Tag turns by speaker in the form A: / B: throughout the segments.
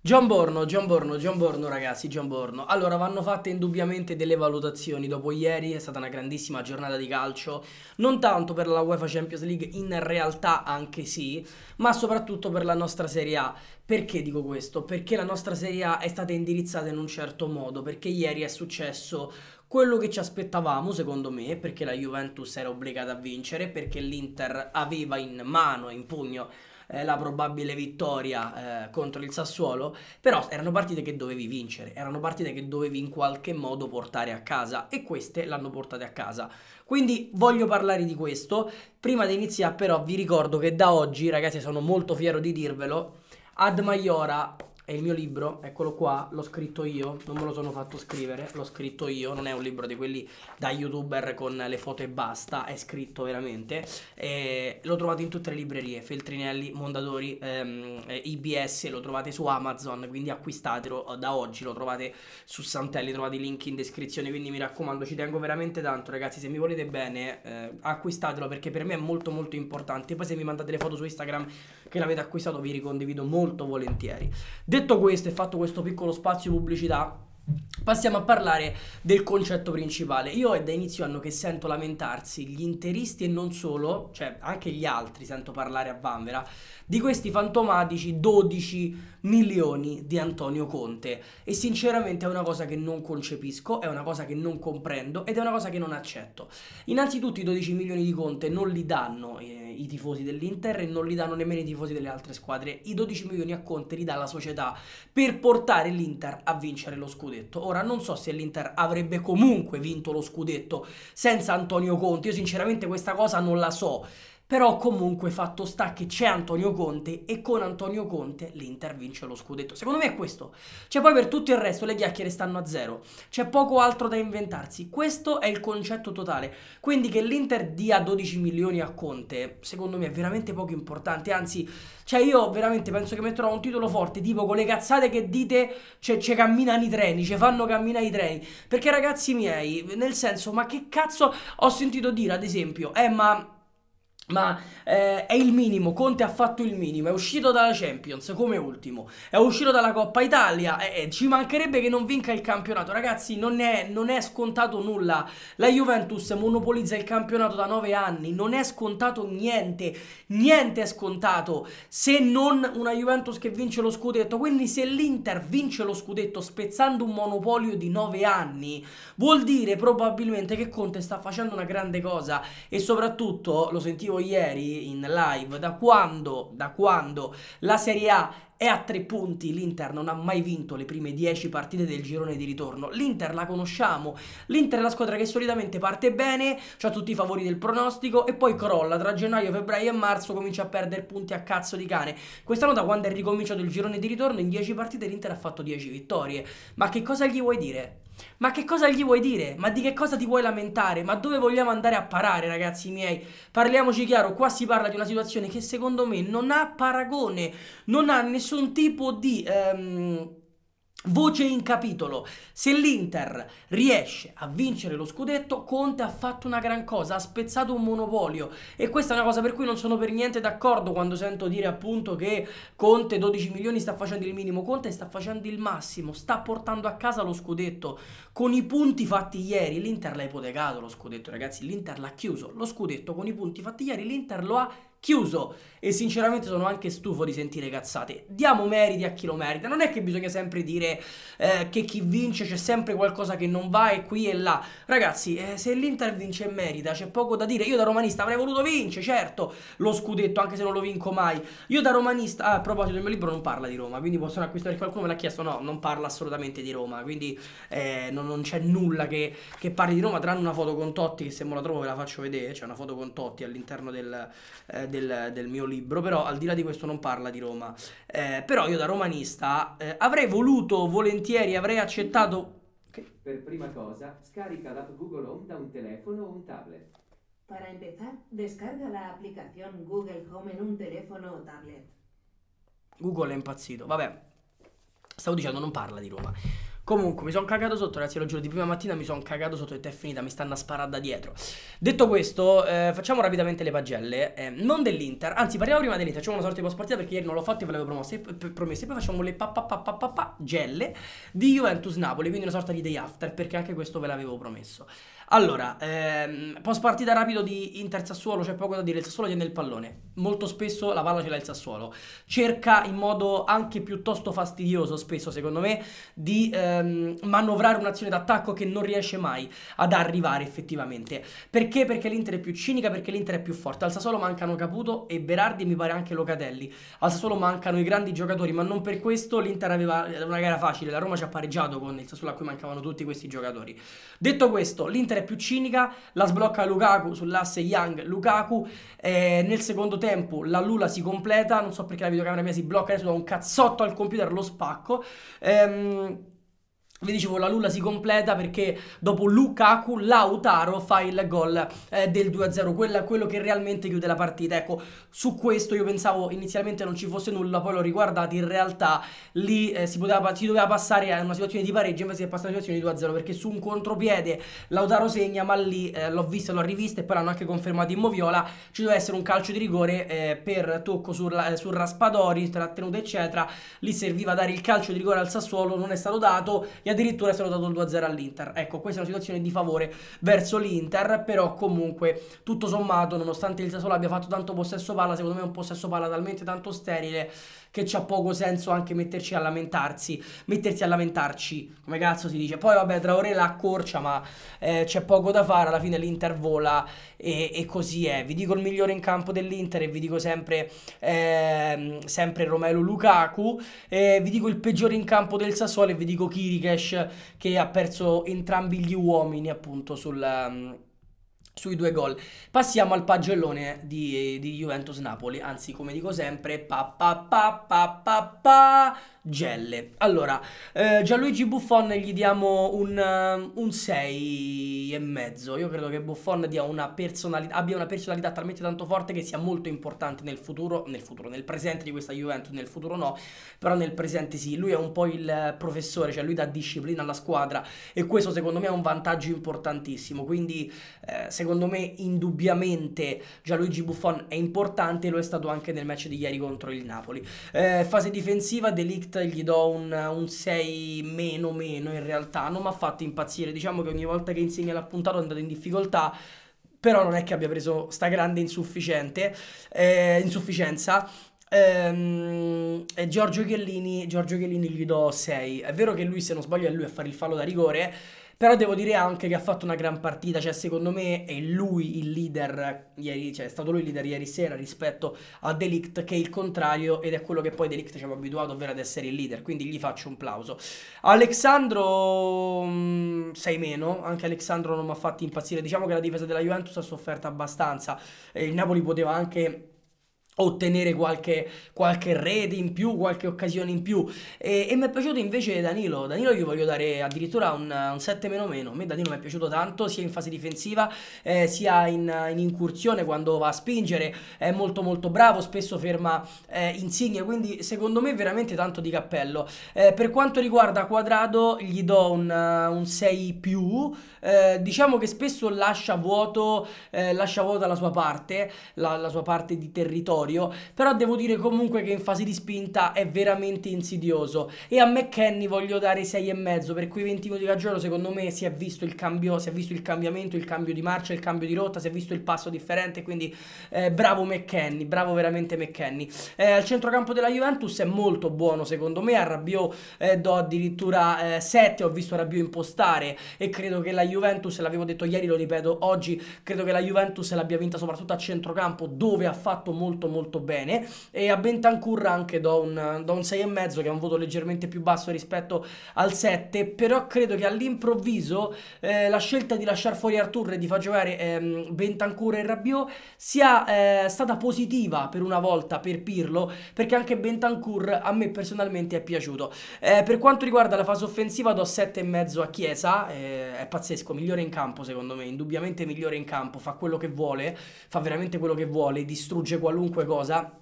A: John Borno, John Borno, John Borno ragazzi, John Borno. Allora vanno fatte indubbiamente delle valutazioni. Dopo ieri è stata una grandissima giornata di calcio, non tanto per la UEFA Champions League, in realtà anche sì, ma soprattutto per la nostra Serie A. Perché dico questo? Perché la nostra Serie A è stata indirizzata in un certo modo, perché ieri è successo quello che ci aspettavamo, secondo me, perché la Juventus era obbligata a vincere, perché l'Inter aveva in mano in pugno eh, la probabile vittoria eh, contro il Sassuolo, però erano partite che dovevi vincere, erano partite che dovevi in qualche modo portare a casa e queste l'hanno portate a casa. Quindi voglio parlare di questo. Prima di iniziare però vi ricordo che da oggi, ragazzi sono molto fiero di dirvelo, Ad Maiora è il mio libro, eccolo qua, l'ho scritto io, non me lo sono fatto scrivere, l'ho scritto io, non è un libro di quelli da youtuber con le foto e basta, è scritto veramente, e lo trovate in tutte le librerie, Feltrinelli, Mondadori, ehm, eh, IBS, lo trovate su Amazon, quindi acquistatelo eh, da oggi, lo trovate su Santelli, trovate i link in descrizione, quindi mi raccomando, ci tengo veramente tanto ragazzi, se mi volete bene eh, acquistatelo perché per me è molto molto importante, poi se mi mandate le foto su Instagram che l'avete acquistato vi ricondivido molto volentieri. De Detto questo e fatto questo piccolo spazio pubblicità, Passiamo a parlare del concetto principale. Io è da inizio anno che sento lamentarsi gli interisti e non solo, cioè anche gli altri sento parlare a Vanvera, di questi fantomatici 12 milioni di Antonio Conte. E sinceramente è una cosa che non concepisco, è una cosa che non comprendo ed è una cosa che non accetto. Innanzitutto i 12 milioni di Conte non li danno. Eh, i tifosi dell'Inter e non li danno nemmeno i tifosi delle altre squadre. I 12 milioni a Conte li dà la società per portare l'Inter a vincere lo scudetto. Ora non so se l'Inter avrebbe comunque vinto lo scudetto senza Antonio Conte. Io sinceramente questa cosa non la so. Però comunque fatto sta che c'è Antonio Conte e con Antonio Conte l'Inter vince lo scudetto. Secondo me è questo. Cioè poi per tutto il resto le chiacchiere stanno a zero. C'è poco altro da inventarsi. Questo è il concetto totale. Quindi che l'Inter dia 12 milioni a Conte, secondo me è veramente poco importante. Anzi, cioè io veramente penso che metterò un titolo forte, tipo con le cazzate che dite, cioè ci camminano i treni, ci fanno camminare i treni. Perché ragazzi miei, nel senso, ma che cazzo ho sentito dire, ad esempio, eh ma ma eh, è il minimo, Conte ha fatto il minimo, è uscito dalla Champions come ultimo, è uscito dalla Coppa Italia, eh, eh ci mancherebbe che non vinca il campionato, ragazzi non è, non è scontato nulla, la Juventus monopolizza il campionato da 9 anni, non è scontato niente, niente è scontato, se non una Juventus che vince lo scudetto, quindi se l'Inter vince lo scudetto spezzando un monopolio di 9 anni, vuol dire probabilmente che Conte sta facendo una grande cosa e soprattutto, lo sentivo detto ieri in live, da quando, da quando la Serie A è a tre punti, l'Inter non ha mai vinto le prime dieci partite del girone di ritorno. L'Inter la conosciamo, l'Inter è la squadra che solitamente parte bene, ha tutti i favori del pronostico e poi crolla tra gennaio, febbraio e marzo, comincia a perdere punti a cazzo di cane. Quest'anno da quando è ricominciato il girone di ritorno, in dieci partite l'Inter ha fatto dieci vittorie. Ma che cosa gli vuoi dire? Ma che cosa gli vuoi dire? Ma di che cosa ti vuoi lamentare? Ma dove vogliamo andare a parare, ragazzi miei? Parliamoci chiaro, qua si parla di una situazione che secondo me non ha paragone, non ha nessun tipo di... Ehm Voce in capitolo, se l'Inter riesce a vincere lo scudetto, Conte ha fatto una gran cosa, ha spezzato un monopolio e questa è una cosa per cui non sono per niente d'accordo quando sento dire appunto che Conte 12 milioni sta facendo il minimo, Conte sta facendo il massimo, sta portando a casa lo scudetto con i punti fatti ieri, l'Inter l'ha ipotecato lo scudetto ragazzi, l'Inter l'ha chiuso, lo scudetto con i punti fatti ieri, l'Inter lo ha chiuso chiuso e sinceramente sono anche stufo di sentire cazzate. Diamo meriti a chi lo merita, non è che bisogna sempre dire eh, che chi vince c'è sempre qualcosa che non va e qui e là. Ragazzi, eh, se l'Inter vince e merita, c'è poco da dire. Io da romanista avrei voluto vincere, certo, lo scudetto, anche se non lo vinco mai. Io da romanista, ah, a proposito, del mio libro non parla di Roma, quindi possono acquistare qualcuno me l'ha chiesto, no, non parla assolutamente di Roma, quindi eh, non, non c'è nulla che, che, parli di Roma, tranne una foto con Totti, che se me la trovo ve la faccio vedere, c'è una foto con Totti all'interno del eh, del, del, mio libro, però al di là di questo non parla di Roma. Eh, però io da romanista eh, avrei voluto, volentieri, avrei accettato... Okay. Per prima cosa, scarica l'app Google Home da un telefono o un tablet. Para empezar, scarica la applicación Google Home en un telefono o tablet. Google è impazzito, vabbè. Stavo dicendo, non parla di Roma. Comunque, mi sono cagato sotto, ragazzi, lo giuro, di prima mattina mi sono cagato sotto e te è finita, mi stanno a sparare da dietro. Detto questo, eh, facciamo rapidamente le pagelle, eh, non dell'Inter, anzi parliamo prima dell'Inter, facciamo una sorta di post partita perché ieri non l'ho fatto e ve l'avevo promosso, e, promesso, e poi facciamo le papapapapapa di Juventus-Napoli, quindi una sorta di day after perché anche questo ve l'avevo promesso. Allora, ehm, post partita rapido di Inter-Sassuolo, c'è poco da dire, il Sassuolo tiene il pallone, molto spesso la palla ce l'ha il Sassuolo, cerca in modo anche piuttosto fastidioso spesso secondo me di ehm, manovrare un'azione d'attacco che non riesce mai ad arrivare effettivamente, perché? Perché l'Inter è più cinica, perché l'Inter è più forte, al Sassuolo mancano Caputo e Berardi e mi pare anche Locatelli, al Sassuolo mancano i grandi giocatori, ma non per questo l'Inter aveva una gara facile, la Roma ci ha pareggiato con il Sassuolo a cui mancavano tutti questi giocatori. Detto questo, l'Inter è più cinica, la sblocca Lukaku sull'asse Young, Lukaku eh, nel secondo tempo la Lula si completa, non so perché la videocamera mia si blocca adesso da un cazzotto al computer, lo spacco. Ehm, vi dicevo, la Lula si completa perché dopo Lukaku, Lautaro fa il gol eh, del 2-0, Quella, quello che realmente chiude la partita. Ecco, su questo io pensavo inizialmente non ci fosse nulla, poi l'ho riguardato, in realtà lì eh, si, poteva, si, doveva passare a una situazione di pareggio, invece si è passata a una situazione di 2-0, perché su un contropiede Lautaro segna, ma lì eh, l'ho visto, l'ho rivista e poi l'hanno anche confermato in Moviola, ci doveva essere un calcio di rigore eh, per tocco sul, eh, sul Raspadori, trattenuto eccetera, lì serviva dare il calcio di rigore al Sassuolo, non è stato dato e addirittura è stato dato il 2-0 all'Inter. Ecco, questa è una situazione di favore verso l'Inter, però comunque tutto sommato, nonostante il Sassuolo abbia fatto tanto possesso palla, secondo me è un possesso palla talmente tanto sterile che c'ha poco senso anche metterci a lamentarsi, mettersi a lamentarci, come cazzo si dice. Poi vabbè, tra ore la accorcia, ma eh, c'è poco da fare, alla fine l'Inter vola e, e, così è. Vi dico il migliore in campo dell'Inter e vi dico sempre, eh, sempre Romelu Lukaku, eh, vi dico il peggiore in campo del Sassuolo e vi dico Kiri Kirikesh Bangladesh che ha perso entrambi gli uomini appunto sul, um, sui due gol. Passiamo al pagellone di, di Juventus-Napoli, anzi come dico sempre, pa pa pa pa pa, pa gelle. Allora, eh, Gianluigi Buffon gli diamo un, eh, un 6 e mezzo. Io credo che Buffon una abbia una personalità talmente tanto forte che sia molto importante nel futuro, nel futuro, nel presente di questa Juventus, nel futuro no, però nel presente sì. Lui è un po' il professore, cioè lui dà disciplina alla squadra e questo secondo me è un vantaggio importantissimo. Quindi, eh, secondo secondo me indubbiamente Gianluigi Buffon è importante, lo è stato anche nel match di ieri contro il Napoli. Eh, fase difensiva, Delict gli do un, un 6 meno meno in realtà, non mi ha fatto impazzire, diciamo che ogni volta che insegna l'ha puntato è andato in difficoltà, però non è che abbia preso sta grande eh, insufficienza. Ehm, Giorgio Chiellini, Giorgio Chiellini gli do 6. È vero che lui, se non sbaglio, è lui a fare il fallo da rigore. Però devo dire anche che ha fatto una gran partita, cioè secondo me è lui il leader ieri, cioè è stato lui il leader ieri sera rispetto a Delict che è il contrario ed è quello che poi Delict ci ha abituato, ovvero ad essere il leader, quindi gli faccio un plauso. Alexandro mm, sei meno, anche Alexandro non mi ha fatto impazzire, diciamo che la difesa della Juventus ha sofferto abbastanza, il Napoli poteva anche ottenere qualche, qualche, rete in più, qualche occasione in più. E, e mi è piaciuto invece Danilo. Danilo gli voglio dare addirittura un, un 7 meno meno. A me Danilo mi è piaciuto tanto, sia in fase difensiva, eh, sia in, in, incursione quando va a spingere. È molto molto bravo, spesso ferma eh, insigne, quindi secondo me veramente tanto di cappello. Eh, per quanto riguarda Quadrado gli do un, un 6 più. Eh, diciamo che spesso lascia vuoto, eh, lascia vuota la sua parte, la, la sua parte di territorio notorio, però devo dire comunque che in fase di spinta è veramente insidioso e a McKenny voglio dare 6,5 per cui 20 minuti da gioco secondo me si è visto il cambio, si è visto il cambiamento, il cambio di marcia, il cambio di rotta, si è visto il passo differente, quindi eh, bravo McKenny, bravo veramente McKenny. Eh, al centrocampo della Juventus è molto buono secondo me, a Rabiot eh, do addirittura 7, eh, ho visto Rabiot impostare e credo che la Juventus, l'avevo detto ieri, lo ripeto oggi, credo che la Juventus l'abbia vinta soprattutto a centrocampo dove ha fatto molto molto molto bene e a Bentancur anche do un, do un 6,5 che è un voto leggermente più basso rispetto al 7 però credo che all'improvviso eh, la scelta di lasciare fuori Artur e di far giocare ehm, Bentancur e Rabiot sia eh, stata positiva per una volta per Pirlo perché anche Bentancur a me personalmente è piaciuto eh, per quanto riguarda la fase offensiva do 7,5 a Chiesa eh, è pazzesco migliore in campo secondo me indubbiamente migliore in campo fa quello che vuole fa veramente quello che vuole distrugge qualunque cosa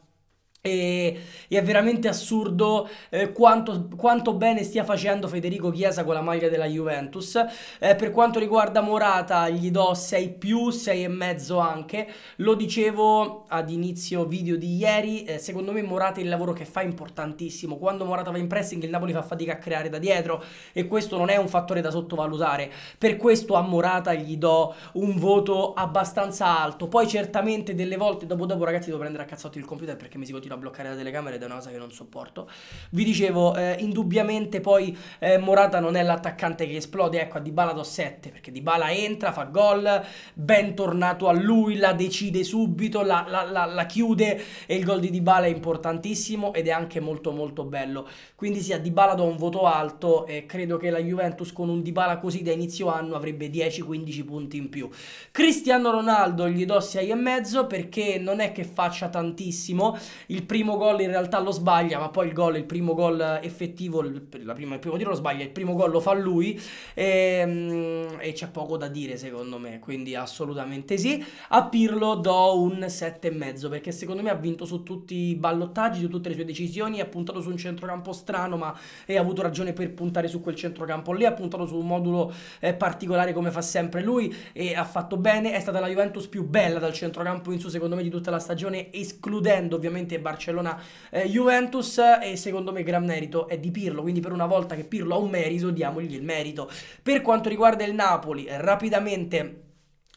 A: e, è veramente assurdo eh, quanto, quanto, bene stia facendo Federico Chiesa con la maglia della Juventus. Eh, per quanto riguarda Morata, gli do 6 più, 6,5 anche. Lo dicevo ad inizio video di ieri. Eh, secondo me Morata il lavoro che fa è importantissimo. Quando Morata va in pressing, il Napoli fa fatica a creare da dietro. E questo non è un fattore da sottovalutare. Per questo a Morata gli do un voto abbastanza alto. Poi, certamente, delle volte dopo dopo, ragazzi, devo prendere a cazzotti il computer perché mi si continua a bloccare la telecamera ed è una cosa che non sopporto. Vi dicevo, eh, indubbiamente poi eh, Morata non è l'attaccante che esplode, ecco a Dybala do 7 perché Dybala entra, fa gol, ben tornato a lui, la decide subito, la, la, la, la chiude e il gol di Dybala è importantissimo ed è anche molto molto bello. Quindi sì, a Dybala do un voto alto e credo che la Juventus con un Dybala così da inizio anno avrebbe 10-15 punti in più. Cristiano Ronaldo gli do 6,5 perché non è che faccia tantissimo, il primo gol in realtà lo sbaglia, ma poi il gol, il primo gol effettivo, il, prima, il primo tiro lo sbaglia, il primo gol lo fa lui e, ehm, e c'è poco da dire secondo me, quindi assolutamente sì. A Pirlo do un 7,5 perché secondo me ha vinto su tutti i ballottaggi, su tutte le sue decisioni, ha puntato su un centrocampo strano, ma ha avuto ragione per puntare su quel centrocampo lì, ha puntato su un modulo eh, particolare come fa sempre lui e ha fatto bene, è stata la Juventus più bella dal centrocampo in su secondo me di tutta la stagione, escludendo ovviamente Barcellona eh, Juventus e secondo me gran merito è di Pirlo, quindi per una volta che Pirlo ha un merito diamogli il merito. Per quanto riguarda il Napoli, rapidamente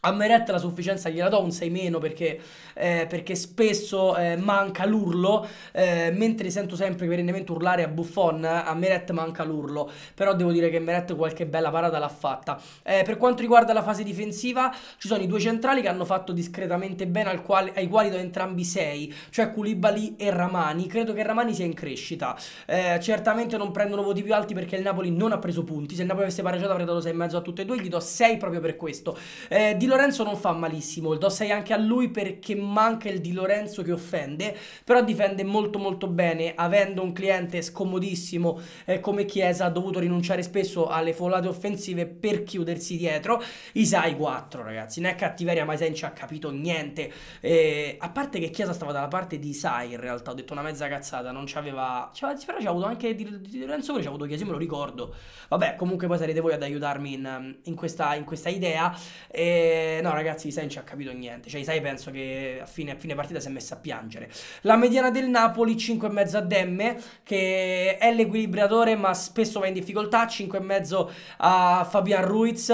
A: a Meret la sufficienza gliela do un 6 meno perché, eh, perché spesso eh, manca l'urlo, eh, mentre sento sempre perennemente urlare a Buffon, a Meret manca l'urlo, però devo dire che Meret qualche bella parata l'ha fatta. Eh, per quanto riguarda la fase difensiva ci sono i due centrali che hanno fatto discretamente bene al quale, ai quali do entrambi 6, cioè Koulibaly e Ramani, credo che Ramani sia in crescita, eh, certamente non prendono voti più alti perché il Napoli non ha preso punti, se il Napoli avesse pareggiato avrei dato 6,5 a tutte e due, gli do 6 proprio per questo. Eh, di Lorenzo non fa malissimo, il do 6 anche a lui perché manca il Di Lorenzo che offende, però difende molto molto bene, avendo un cliente scomodissimo eh, come Chiesa ha dovuto rinunciare spesso alle folate offensive per chiudersi dietro. Isai 4 ragazzi, non è cattiveria, ma Isai non ci ha capito niente. Eh, a parte che Chiesa stava dalla parte di Isai in realtà, ho detto una mezza cazzata, non c'aveva... Però c'ha avuto anche di, di Lorenzo, pure c'ha avuto Chiesa, me lo ricordo. Vabbè, comunque poi sarete voi ad aiutarmi in, in, questa, in questa, idea. Eh, eh, no, ragazzi, Isai non ci ha capito niente. Cioè, Isai penso che a fine, a fine partita si è messa a piangere. La mediana del Napoli, 5,5 a Demme, che è l'equilibratore, ma spesso va in difficoltà. 5,5 a Fabian Ruiz,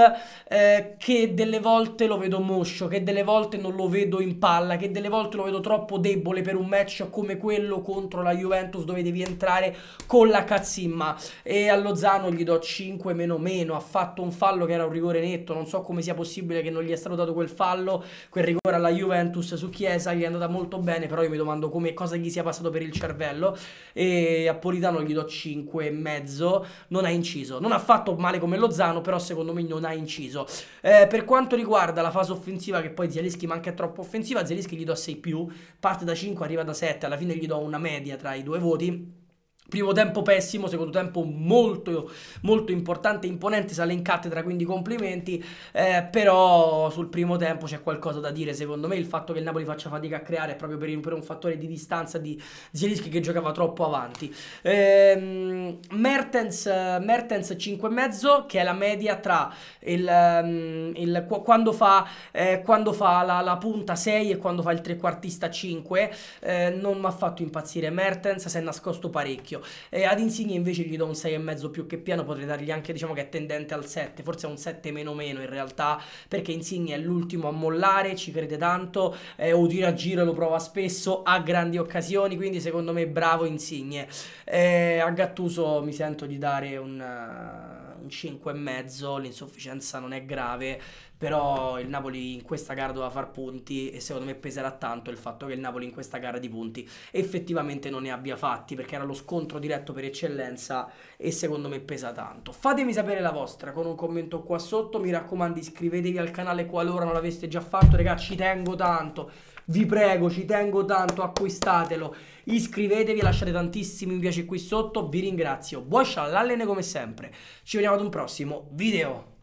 A: eh, che delle volte lo vedo moscio, che delle volte non lo vedo in palla, che delle volte lo vedo troppo debole per un match come quello contro la Juventus, dove devi entrare con la cazzimma. E a Lozano gli do 5 meno meno. Ha fatto un fallo che era un rigore netto. Non so come sia possibile che non gli è stato dato quel fallo, quel rigore alla Juventus su Chiesa, gli è andata molto bene, però io mi domando come, cosa gli sia passato per il cervello e a Politano gli do 5,5, non ha inciso, non ha fatto male come Lozano, però secondo me non ha inciso. Eh, per quanto riguarda la fase offensiva, che poi Zielinski manca troppo offensiva, Zielinski gli do 6+, più, parte da 5, arriva da 7, alla fine gli do una media tra i due voti. Primo tempo pessimo, secondo tempo molto, molto importante, imponente, sale in cattedra, quindi complimenti, eh, però sul primo tempo c'è qualcosa da dire, secondo me il fatto che il Napoli faccia fatica a creare è proprio per, per un fattore di distanza di Zielinski che giocava troppo avanti. Eh, Mertens, Mertens 5,5 che è la media tra il, ehm, il quando fa, eh, quando fa la, la, punta 6 e quando fa il trequartista 5, eh, non mi ha fatto impazzire Mertens, si è nascosto parecchio parecchio. E ad Insigne invece gli do un 6,5 più che piano, potrei dargli anche diciamo che è tendente al 7, forse un 7 meno meno in realtà, perché Insigne è l'ultimo a mollare, ci crede tanto, eh, o tira a giro lo prova spesso, ha grandi occasioni, quindi secondo me bravo Insigne. Eh, a Gattuso mi sento di dare un, uh, un 5,5, l'insufficienza non è grave però il Napoli in questa gara doveva far punti e secondo me peserà tanto il fatto che il Napoli in questa gara di punti effettivamente non ne abbia fatti perché era lo scontro diretto per eccellenza e secondo me pesa tanto. Fatemi sapere la vostra con un commento qua sotto, mi raccomando iscrivetevi al canale qualora non l'aveste già fatto, ragazzi ci tengo tanto, vi prego ci tengo tanto, acquistatelo, iscrivetevi, lasciate tantissimi mi piace qui sotto, vi ringrazio, buon sciallallene come sempre, ci vediamo ad un prossimo video.